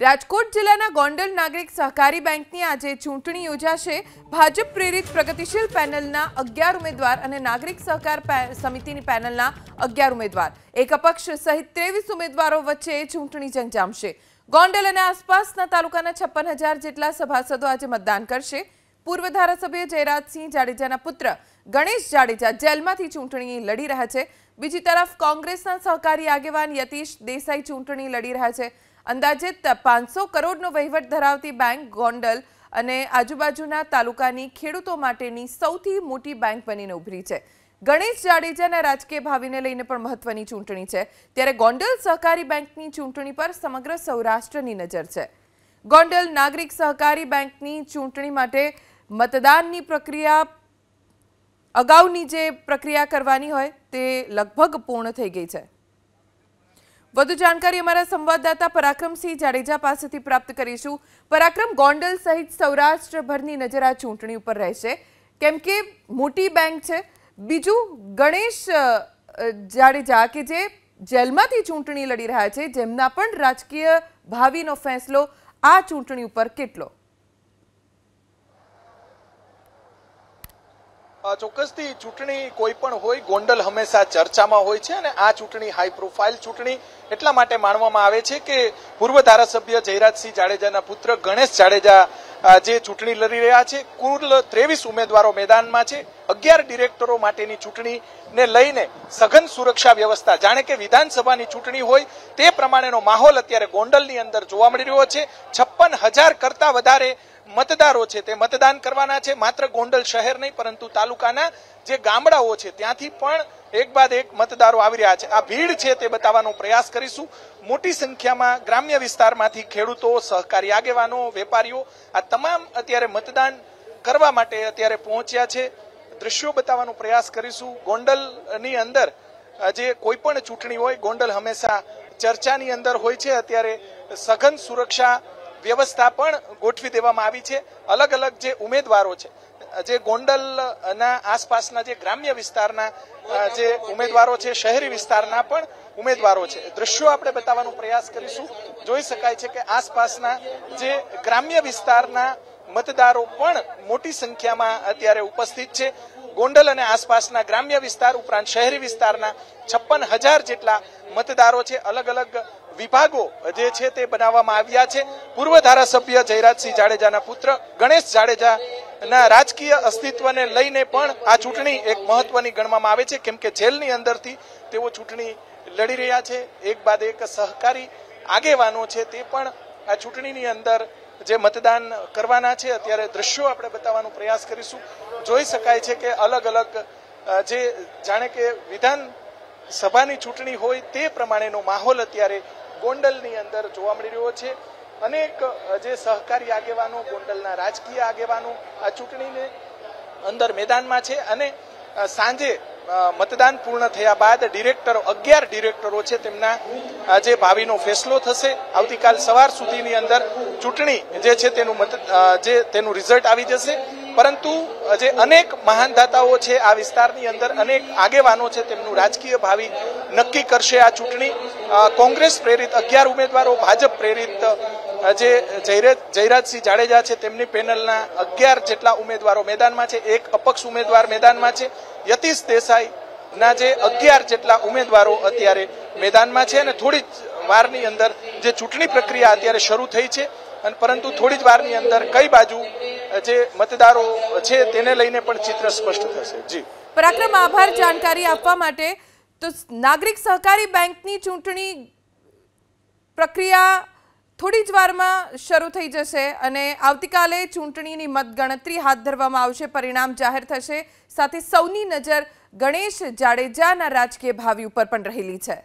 રાજકોટ જિલ્લાના ગોંડલ નાગરિક સહકારી બેંકની આજે ચૂંટણી યોજાશે ભાજપ પ્રેરિત પ્રગતિશીલ પેનલના અગિયાર ઉમેદવાર અને નાગરિક સહકાર સમિતિની પેનલના અગિયાર ઉમેદવાર એક અપક્ષ સહિત ત્રેવીસ ઉમેદવારો વચ્ચે ચૂંટણી જંગ જામશે ગોંડલ અને આસપાસના તાલુકાના છપ્પન જેટલા સભાસદો આજે મતદાન કરશે પૂર્વ ધારાસભ્ય જયરાજસિંહ જાડેજાના પુત્ર ગણેશ જાડેજા જેલમાંથી ચૂંટણી લડી રહ્યા છે બીજી તરફ કોંગ્રેસના સહકારી આગેવાન યતીશ દેસાઈ ચૂંટણી લડી રહ્યા છે અંદાજે પાંચસો કરોડનો વહીવટ ધરાવતી બેંક ગોંડલ અને આજુબાજુના તાલુકાની ખેડૂતો માટેની સૌથી મોટી બેંક બનીને ઉભરી છે ગણેશ જાડેજાના રાજકીય ભાવિને લઈને પણ મહત્વની ચૂંટણી છે ત્યારે ગોંડલ સહકારી બેંકની ચૂંટણી પર સમગ્ર સૌરાષ્ટ્રની નજર છે ગોંડલ નાગરિક સહકારી બેંકની ચૂંટણી માટે મતદાનની પ્રક્રિયા અગાઉની જે પ્રક્રિયા કરવાની હોય તે લગભગ પૂર્ણ થઈ ગઈ છે વધુ જાણકારી અમારા સંવાદદાતા પરાક્રમસિંહ જાડેજા પાસેથી પ્રાપ્ત કરીશું પરાક્રમ ગોંડલ સહિત સૌરાષ્ટ્રભરની નજર આ ચૂંટણી ઉપર રહેશે કેમ કે મોટી બેંક છે બીજું ગણેશ જાડેજા કે જે જેલમાંથી ચૂંટણી લડી રહ્યા છે જેમના પણ રાજકીય ભાવિનો ફેંસલો આ ચૂંટણી ઉપર કેટલો ચોક્કસથી ચૂંટણી કોઈ પણ હોય ગોંડલ હંમેશા ચર્ચામાં હોય છે અને આ ચૂંટણી હાઈ પ્રોફાઇલ ચૂંટણી એટલા માટે માનવામાં આવે છે કે પૂર્વ ધારાસભ્ય જયરાજસિંહ જાડેજાના પુત્ર ગણેશ જાડેજા જે ચૂંટણી લડી રહ્યા છે કુલ ત્રેવીસ ઉમેદવારો મેદાનમાં છે અગિયાર ડિરેક્ટરો માટેની ચૂંટણીને લઈને સઘન સુરક્ષા વ્યવસ્થા જાણે કે વિધાનસભાની ચૂંટણી હોય તે પ્રમાણેનો માહોલ અત્યારે ગોંડલની અંદર જોવા મળી રહ્યો છે છપ્પન હજાર કરતાં વધારે મતદારો છે તે મતદાન કરવાના છે માત્ર ગોંડલ શહેર નહીં પરંતુ તાલુકાના જે ગામડાઓ છે ત્યાંથી પણ એક બાદ એક મતદારો આવી રહ્યા છે આ ભીડ છે તે બતાવવાનો પ્રયાસ કરીશું મોટી સંખ્યામાં ગ્રામ્ય વિસ્તારમાંથી ખેડૂતો સહકારી આગેવાનો વેપારીઓ આ તમામ અત્યારે મતદાન કરવા માટે અત્યારે પહોંચ્યા છે દ્રશ્યો બતાવવાનો પ્રયાસ કરીશું ગોંડલની અંદર જે કોઈ પણ ચૂંટણી હોય ગોંડલ હંમેશા ચર્ચાની અંદર હોય છે અત્યારે સઘન સુરક્ષા વ્યવસ્થા પણ ગોઠવી દેવામાં આવી છે અલગ અલગ જે ઉમેદવારો છે જે ગોંડલના આસપાસના જે ગ્રામ્ય વિસ્તારના જે ઉમેદવારો છે શહેરી વિસ્તારના પણ ઉમેદવારો છે દ્રશ્યો આપણે બતાવવાનો પ્રયાસ કરીશું જોઈ શકાય છે કે આસપાસના જે ગ્રામ્ય વિસ્તારના મતદારો પણ મોટી સંખ્યામાં અત્યારે ઉપસ્થિત છે ગોંડલ અને આસપાસના ગ્રામ્ય વિસ્તાર ઉપરાંત શહેરી વિસ્તારના છપ્પન હજાર જેટલા મતદારો છે અલગ અલગ વિભાગો જે છે તે બનાવવામાં આવ્યા છે પૂર્વ ધારાસભ્ય જયરાજસિંહ જાડેજાના પુત્ર ગણેશ જાડેજા ના રાજકીય અસ્તિત્વને લઈને પણ આ ચૂંટણી એક મહત્વની ગણવામાં આવે છે કેમ કે જેલની અંદરથી તેઓ ચૂંટણી લડી રહ્યા છે એક બાદ એક સહકારી આગેવાનો છે તે પણ આ ચૂંટણીની અંદર જે મતદાન કરવાના છે અત્યારે દ્રશ્યો આપણે બતાવવાનો પ્રયાસ કરીશું જોઈ શકાય છે કે અલગ અલગ જે જાણે કે વિધાન સભાની ચૂંટણી હોય તે પ્રમાણેનો માહોલ અત્યારે ગોંડલની અંદર જોવા મળી રહ્યો છે અનેક જે સહકારી આગેવાનો ગોંડલના રાજકીય આગેવાનો આ ચૂંટણીને અંદર મેદાનમાં છે અને સાંજે મતદાન પૂર્ણ થયા બાદ ડિરેક્ટરો અગિયાર ડિરેક્ટરો છે તેમના જે ભાવિનો ફેસલો થશે આવતીકાલ સવાર સુધીની અંદર ચૂંટણી જે છે તેનું મત જે તેનું રિઝલ્ટ આવી જશે પરંતુ જે અનેક મહાન દાતાઓ છે આ વિસ્તારની અંદર અનેક આગેવાનો છે તેમનું રાજકીય ભાવિ નક્કી કરશે આ ચૂંટણી કોંગ્રેસ પ્રેરિત અગિયાર ઉમેદવારો ભાજપ પ્રેરિત જે જયરાજસિંહ જાડેજા છે તેમની પેનલના અગિયાર જેટલા ઉમેદવારો મેદાનમાં છે એક અપક્ષ ઉમેદવાર મેદાનમાં છે યતીશ દેસાઈના જે અગિયાર જેટલા ઉમેદવારો અત્યારે મેદાનમાં છે અને થોડી જ વારની અંદર જે ચૂંટણી પ્રક્રિયા અત્યારે શરૂ થઈ છે અને પરંતુ થોડી જ વારની અંદર કઈ બાજુ જે મતદારો છે તેને લઈને પણ ચિત્ર સ્પષ્ટ થશે જી પરાક્રમ આભાર જાણકારી આપવા માટે તો નાગરિક સહકારી બેંકની ચૂંટણી પ્રક્રિયા થોડી જ વારમાં શરૂ થઈ જશે અને આવતીકાલે ચૂંટણીની મતગણતરી હાથ ધરવામાં આવશે પરિણામ જાહેર થશે સાથે સૌની નજર ગણેશ જાડેજાના રાજકીય ભાવિ ઉપર પણ રહેલી છે